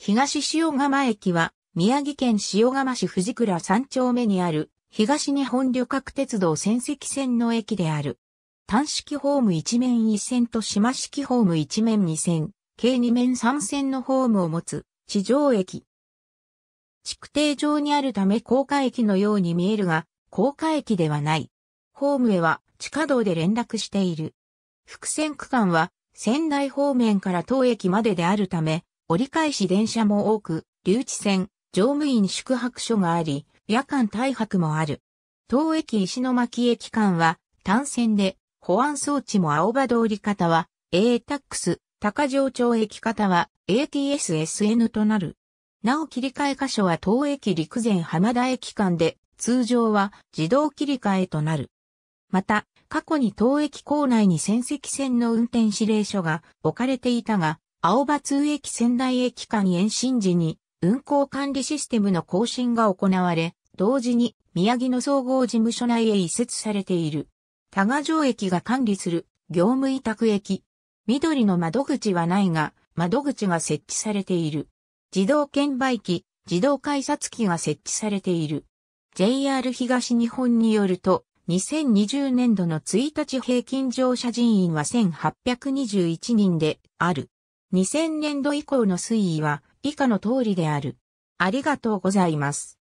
東塩釜駅は、宮城県塩釜市藤倉三丁目にある、東日本旅客鉄道仙石線の駅である。単式ホーム一面一線と島式ホーム一面二線、計二面三線のホームを持つ、地上駅。築堤上にあるため高架駅のように見えるが、高架駅ではない。ホームへは地下道で連絡している。伏線区間は仙台方面から当駅までであるため、折り返し電車も多く、留置線、乗務員宿泊所があり、夜間退泊もある。当駅石巻駅間は単線で、保安装置も青葉通り方は A タックス、高城町駅方は ATSSN となる。なお切り替え箇所は当駅陸前浜田駅間で、通常は自動切り替えとなる。また、過去に当駅構内に潜石線の運転指令書が置かれていたが、青葉通駅仙台駅間延伸時に運行管理システムの更新が行われ、同時に宮城の総合事務所内へ移設されている。多賀城駅が管理する業務委託駅。緑の窓口はないが、窓口が設置されている。自動券売機、自動改札機が設置されている。JR 東日本によると、2020年度の1日平均乗車人員は1821人である。2000年度以降の推移は以下の通りである。ありがとうございます。